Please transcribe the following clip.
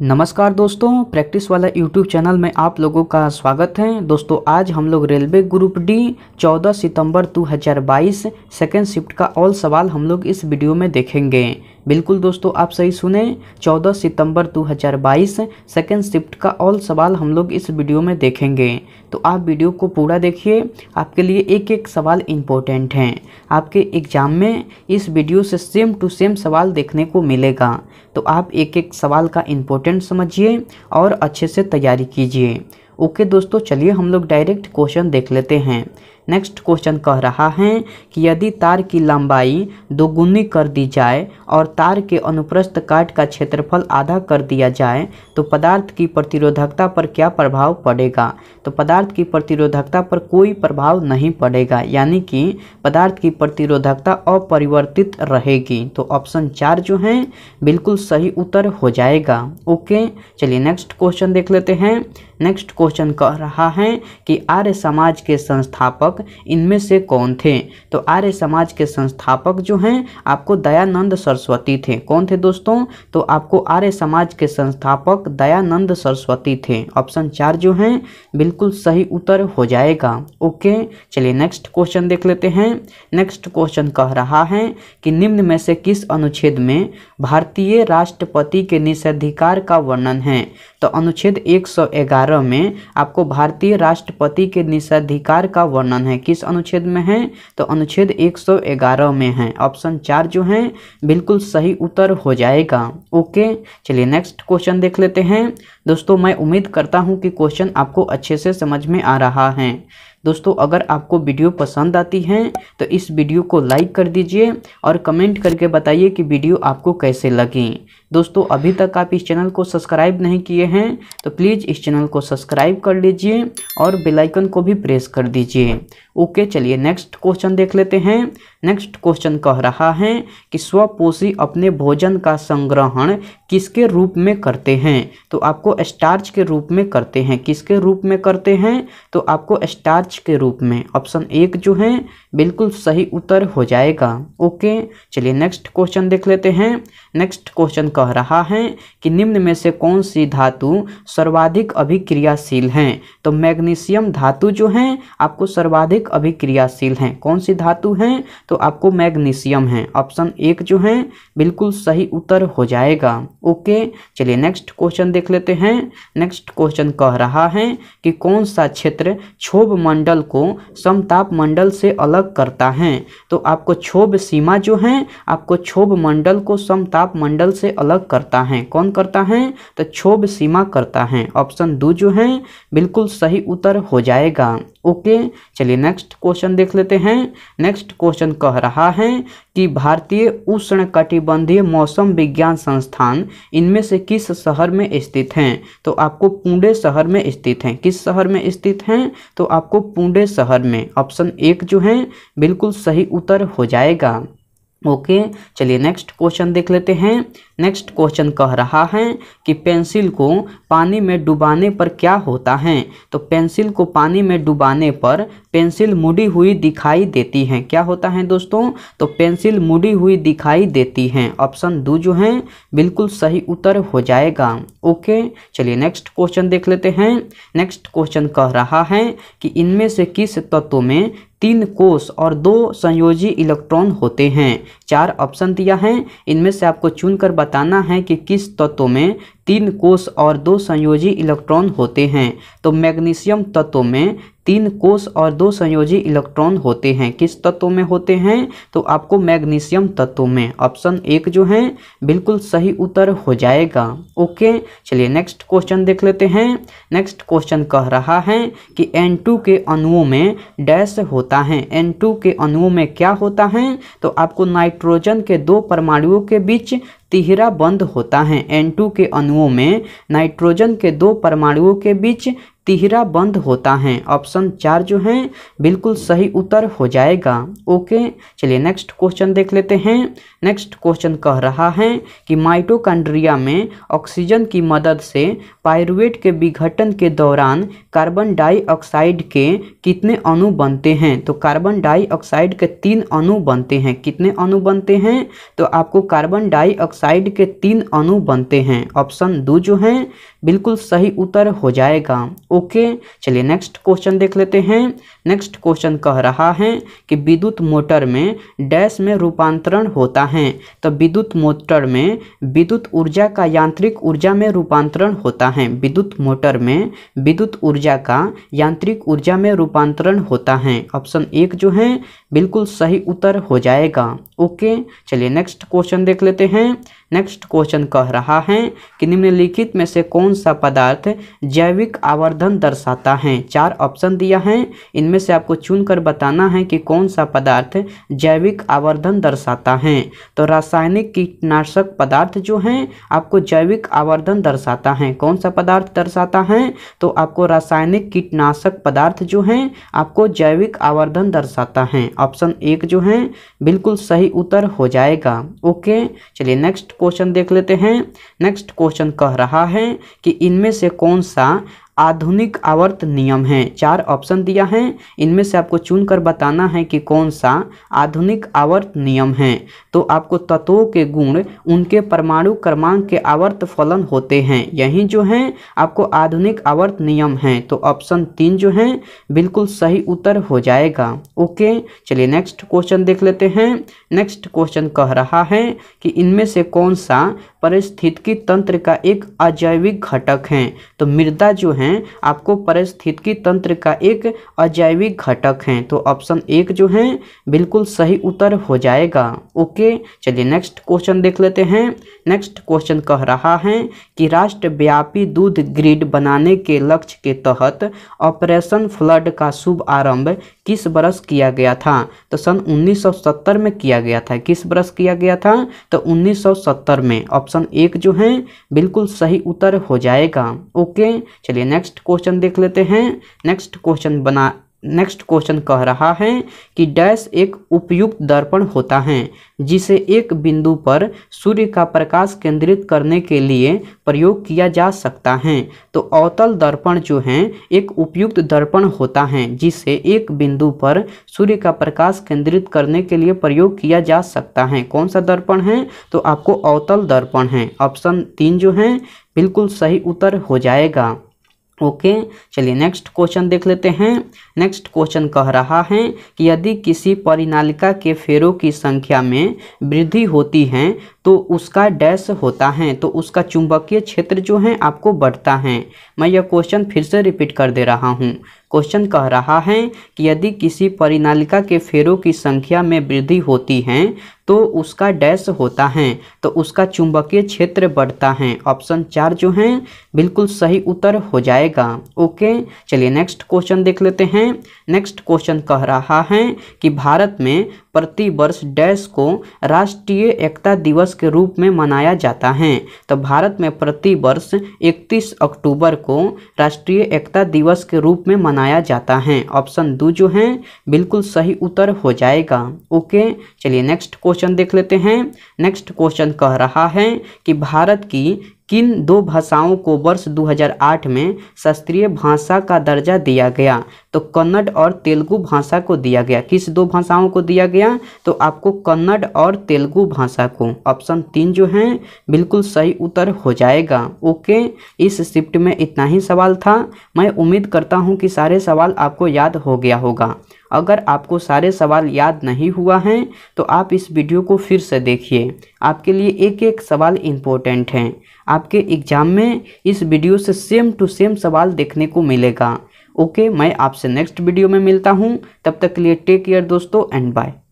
नमस्कार दोस्तों प्रैक्टिस वाला यूट्यूब चैनल में आप लोगों का स्वागत है दोस्तों आज हम लोग रेलवे ग्रुप डी 14 सितंबर 2022 सेकेंड शिफ्ट का ऑल सवाल हम लोग इस वीडियो में देखेंगे बिल्कुल दोस्तों आप सही सुने 14 सितंबर 2022 सेकेंड शिफ्ट का ऑल सवाल हम लोग इस वीडियो में देखेंगे तो आप वीडियो को पूरा देखिए आपके लिए एक एक सवाल इम्पोर्टेंट हैं आपके एग्ज़ाम में इस वीडियो से सेम टू सेम सवाल देखने को मिलेगा तो आप एक एक सवाल का इम्पोर्टेंट समझिए और अच्छे से तैयारी कीजिए ओके दोस्तों चलिए हम लोग डायरेक्ट क्वेश्चन देख लेते हैं नेक्स्ट क्वेश्चन कह रहा है कि यदि तार की लंबाई दोगुनी कर दी जाए और तार के अनुप्रस्थ काट का क्षेत्रफल आधा कर दिया जाए तो पदार्थ की प्रतिरोधकता पर क्या प्रभाव पड़ेगा तो पदार्थ की प्रतिरोधकता पर कोई प्रभाव नहीं पड़ेगा यानी कि पदार्थ की प्रतिरोधकता अपरिवर्तित रहेगी तो ऑप्शन चार जो है बिल्कुल सही उत्तर हो जाएगा ओके चलिए नेक्स्ट क्वेश्चन देख लेते हैं नेक्स्ट क्वेश्चन कह रहा है कि आर्य समाज के संस्थापक संस्थापक इनमें से कौन थे तो आर्य समाज के संस्थापक जो हैं आपको दयानंद सरस्वती थे कौन थे दोस्तों तो आपको आर्य समाज के संस्थापक दयानंद सरस्वती थे ऑप्शन चार जो हैं बिल्कुल सही उत्तर हो जाएगा ओके चलिए नेक्स्ट क्वेश्चन देख लेते हैं नेक्स्ट क्वेश्चन कह रहा है कि निम्न में से किस अनुच्छेद में भारतीय राष्ट्रपति के निषेधाधिकार का वर्णन है तो अनुच्छेद 111 में आपको भारतीय राष्ट्रपति के निषेधाधिकार का वर्णन है किस अनुच्छेद में है तो अनुच्छेद 111 में है ऑप्शन चार जो है बिल्कुल सही उत्तर हो जाएगा ओके चलिए नेक्स्ट क्वेश्चन देख लेते हैं दोस्तों मैं उम्मीद करता हूँ कि क्वेश्चन आपको अच्छे से समझ में आ रहा है दोस्तों अगर आपको वीडियो पसंद आती है तो इस वीडियो को लाइक कर दीजिए और कमेंट करके बताइए कि वीडियो आपको कैसे लगी दोस्तों अभी तक आप इस चैनल को सब्सक्राइब नहीं किए हैं तो प्लीज़ इस चैनल को सब्सक्राइब कर लीजिए और बेलाइकन को भी प्रेस कर दीजिए ओके चलिए नेक्स्ट क्वेश्चन देख लेते हैं नेक्स्ट क्वेश्चन कह रहा है कि स्वपोषी अपने भोजन का संग्रहण किसके रूप में करते हैं तो आपको स्टार्च के रूप में करते हैं किसके रूप में करते हैं तो आपको स्टार्च के रूप में ऑप्शन एक जो है बिल्कुल सही उत्तर हो जाएगा ओके चलिए नेक्स्ट क्वेश्चन देख लेते हैं नेक्स्ट क्वेश्चन कह रहा है कि निम्न में से कौन सी धातु सर्वाधिक अभिक्रियाशील हैं तो मैग्नीशियम धातु जो हैं आपको सर्वाधिक अभिक्रियाशील हैं कौन सी धातु हैं तो आपको मैग्नीशियम हैं ऑप्शन एक जो हैं बिल्कुल सही उत्तर हो जाएगा ओके चलिए नेक्स्ट क्वेश्चन देख लेते हैं नेक्स्ट क्वेश्चन कह रहा है कि कौन सा क्षेत्र क्षोभ मंडल को समताप मंडल से अलग करता है तो आपको क्षोभ सीमा जो है आपको क्षोभ मंडल को समताप मंडल से अलग अलग करता है कौन करता है तो क्षोभ सीमा करता है ऑप्शन दो जो है बिल्कुल सही उत्तर हो जाएगा ओके चलिए नेक्स्ट क्वेश्चन देख लेते हैं नेक्स्ट क्वेश्चन कह रहा है कि भारतीय उष्ण कटिबंधीय मौसम विज्ञान संस्थान इनमें से किस शहर में स्थित हैं तो आपको पुणे शहर में स्थित हैं किस शहर में स्थित हैं तो आपको पुणे शहर में ऑप्शन एक जो है बिल्कुल सही उत्तर हो जाएगा ओके चलिए नेक्स्ट क्वेश्चन देख लेते हैं नेक्स्ट क्वेश्चन कह रहा है कि पेंसिल को पानी में डुबाने पर क्या होता है तो पेंसिल को पानी में डुबाने पर पेंसिल मुड़ी हुई दिखाई देती है क्या होता है दोस्तों तो पेंसिल मुड़ी हुई दिखाई देती है ऑप्शन दो जो है बिल्कुल सही उत्तर हो जाएगा ओके चलिए नेक्स्ट क्वेश्चन देख लेते हैं नेक्स्ट क्वेश्चन कह रहा है कि इनमें से किस तत्व में तीन कोष और दो संयोजी इलेक्ट्रॉन होते हैं चार ऑप्शन दिया है इनमें से आपको चुनकर बताना है कि किस तत्व में तीन कोष और दो संयोजी इलेक्ट्रॉन होते हैं तो मैग्नीशियम तत्व में तीन कोष और दो संयोजी इलेक्ट्रॉन होते हैं किस तत्व में होते हैं तो आपको मैग्नीशियम तत्व में ऑप्शन एक जो है बिल्कुल सही उत्तर हो जाएगा ओके चलिए नेक्स्ट क्वेश्चन देख लेते हैं नेक्स्ट क्वेश्चन कह रहा है कि N2 के अणुओं में डैश होता है N2 के अणुओं में क्या होता है तो आपको नाइट्रोजन के दो परमाणुओं के बीच तिहरा बंद होता है एन के अणुओं में नाइट्रोजन के दो परमाणुओं के बीच तिहरा बंद होता है ऑप्शन चार जो है बिल्कुल सही उत्तर हो जाएगा ओके चलिए नेक्स्ट क्वेश्चन देख लेते हैं नेक्स्ट क्वेश्चन कह रहा है कि माइटोकांड्रिया में ऑक्सीजन की मदद से पायरुवेट के विघटन के दौरान कार्बन डाइऑक्साइड के कितने अणु बनते हैं तो कार्बन डाइऑक्साइड के तीन अणु बनते हैं कितने अणु बनते हैं तो आपको कार्बन डाइऑक्साइड के तीन अणु बनते हैं ऑप्शन दो जो है बिल्कुल सही उत्तर हो जाएगा ओके चलिए नेक्स्ट क्वेश्चन देख लेते हैं नेक्स्ट क्वेश्चन कह रहा है कि विद्युत मोटर में डैश में रूपांतरण होता है तो विद्युत मोटर में विद्युत ऊर्जा का यांत्रिक ऊर्जा में रूपांतरण होता है विद्युत मोटर में विद्युत ऊर्जा का यांत्रिक ऊर्जा में रूपांतरण होता है ऑप्शन एक जो है बिल्कुल सही उत्तर हो जाएगा ओके चलिए नेक्स्ट क्वेश्चन देख लेते हैं नेक्स्ट क्वेश्चन कह रहा है कि निम्नलिखित में से कौन सा पदार्थ जैविक आवर्धन साधन दर्शाता है चार ऑप्शन दिया है इनमें से आपको चुनकर बताना है कि कौन सा पदार्थ जैविक आवर्धन दर्शाता है तो रासायनिक कीटनाशक पदार्थ जो है आपको जैविक आवर्धन दर्शाता है कौन सा पदार्थ दर्शाता है तो आपको रासायनिक कीटनाशक पदार्थ जो है आपको जैविक आवर्धन दर्शाता है ऑप्शन एक जो है बिल्कुल सही उत्तर हो जाएगा ओके चलिए नेक्स्ट क्वेश्चन देख लेते हैं नेक्स्ट क्वेश्चन कह रहा है कि इनमें से कौन सा आधुनिक आवर्त नियम हैं चार ऑप्शन दिया है इनमें से आपको चुनकर बताना है कि कौन सा आधुनिक आवर्त नियम है तो आपको तत्वों के गुण उनके परमाणु क्रमांक के आवर्त फलन होते हैं यही जो हैं आपको आधुनिक आवर्त नियम हैं तो ऑप्शन तीन जो हैं बिल्कुल सही उत्तर हो जाएगा ओके चलिए नेक्स्ट क्वेश्चन देख लेते हैं नेक्स्ट क्वेश्चन कह रहा है कि इनमें से कौन सा परिस्थितिकी तंत्र का एक अजैविक घटक है तो मृदा जो है हैं आपको परिस्थितिकी तंत्र का एक अजैविक घटक हैं तो ऑप्शन एक जो है बिल्कुल सही उत्तर हो जाएगा ओके चलिए नेक्स्ट क्वेश्चन देख लेते हैं नेक्स्ट क्वेश्चन कह रहा है कि राष्ट्रव्यापी दूध ग्रिड बनाने के लक्ष्य के तहत ऑपरेशन फ्लड का शुभ आरंभ किस वर्ष किया गया था तो सन 1970 में किया गया था किस वर्ष किया गया था तो 1970 में ऑप्शन एक जो है बिल्कुल सही उत्तर हो जाएगा ओके चलिए नेक्स्ट क्वेश्चन देख लेते हैं नेक्स्ट क्वेश्चन बना नेक्स्ट क्वेश्चन कह रहा है कि डैश एक उपयुक्त दर्पण होता है जिसे एक बिंदु पर सूर्य का प्रकाश केंद्रित करने के लिए प्रयोग किया जा सकता है तो अवतल दर्पण जो है एक उपयुक्त दर्पण होता है जिसे एक बिंदु पर सूर्य का प्रकाश केंद्रित करने के लिए प्रयोग किया जा सकता है कौन सा दर्पण है तो आपको अवतल दर्पण है ऑप्शन तीन जो है बिल्कुल सही उत्तर हो जाएगा ओके चलिए नेक्स्ट क्वेश्चन देख लेते हैं नेक्स्ट क्वेश्चन कह रहा है कि यदि किसी परिनालिका के फेरों की संख्या में वृद्धि होती है तो उसका डैश होता है तो उसका चुंबकीय क्षेत्र जो है आपको बढ़ता है मैं यह क्वेश्चन फिर से रिपीट कर दे रहा हूँ क्वेश्चन कह रहा है कि यदि किसी परिनालिका के फेरों की संख्या में वृद्धि होती है तो उसका डैश होता है तो उसका चुंबकीय क्षेत्र बढ़ता है ऑप्शन चार जो है बिल्कुल सही उत्तर हो जाएगा ओके चलिए नेक्स्ट क्वेश्चन देख लेते हैं नेक्स्ट क्वेश्चन कह रहा है कि भारत में प्रति वर्ष डैश को राष्ट्रीय एकता दिवस के रूप में मनाया जाता है तो भारत में प्रति वर्ष इकतीस अक्टूबर को राष्ट्रीय एकता दिवस के रूप में मनाया जाता है ऑप्शन दो जो है बिल्कुल सही उत्तर हो जाएगा ओके चलिए नेक्स्ट क्वेश्चन देख लेते हैं नेक्स्ट क्वेश्चन कह रहा है कि भारत की किन दो भाषाओं को वर्ष 2008 में शास्त्रीय भाषा का दर्जा दिया गया तो कन्नड़ और तेलुगु भाषा को दिया गया किस दो भाषाओं को दिया गया तो आपको कन्नड़ और तेलुगु भाषा को ऑप्शन तीन जो है बिल्कुल सही उत्तर हो जाएगा ओके इस शिफ्ट में इतना ही सवाल था मैं उम्मीद करता हूँ कि सारे सवाल आपको याद हो गया होगा अगर आपको सारे सवाल याद नहीं हुआ हैं तो आप इस वीडियो को फिर से देखिए आपके लिए एक एक सवाल इम्पोर्टेंट हैं आपके एग्ज़ाम में इस वीडियो से सेम टू सेम सवाल देखने को मिलेगा ओके मैं आपसे नेक्स्ट वीडियो में मिलता हूँ तब तक के लिए टेक केयर दोस्तों एंड बाय